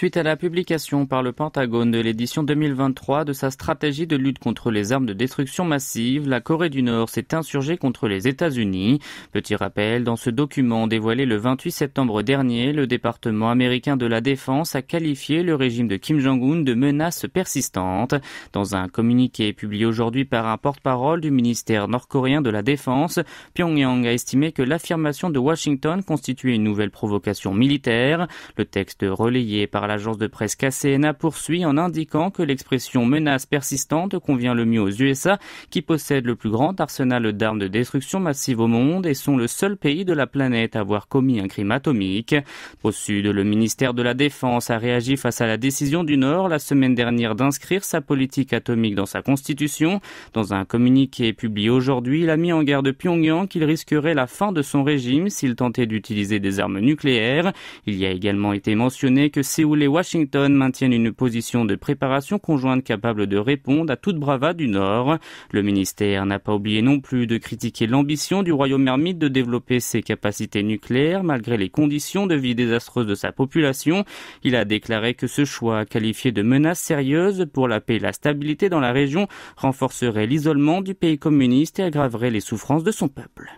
suite à la publication par le Pentagone de l'édition 2023 de sa stratégie de lutte contre les armes de destruction massive, la Corée du Nord s'est insurgée contre les États-Unis. Petit rappel, dans ce document dévoilé le 28 septembre dernier, le département américain de la Défense a qualifié le régime de Kim Jong-un de menace persistante. Dans un communiqué publié aujourd'hui par un porte-parole du ministère nord-coréen de la Défense, Pyongyang a estimé que l'affirmation de Washington constituait une nouvelle provocation militaire. Le texte relayé par l'agence de presse KCNA poursuit en indiquant que l'expression menace persistante convient le mieux aux USA, qui possèdent le plus grand arsenal d'armes de destruction massive au monde et sont le seul pays de la planète à avoir commis un crime atomique. Au sud, le ministère de la Défense a réagi face à la décision du Nord la semaine dernière d'inscrire sa politique atomique dans sa constitution. Dans un communiqué publié aujourd'hui, il a mis en garde Pyongyang qu'il risquerait la fin de son régime s'il tentait d'utiliser des armes nucléaires. Il y a également été mentionné que Séoul les Washington maintiennent une position de préparation conjointe capable de répondre à toute bravade du Nord. Le ministère n'a pas oublié non plus de critiquer l'ambition du Royaume ermite de développer ses capacités nucléaires malgré les conditions de vie désastreuses de sa population. Il a déclaré que ce choix, qualifié de menace sérieuse pour la paix et la stabilité dans la région, renforcerait l'isolement du pays communiste et aggraverait les souffrances de son peuple.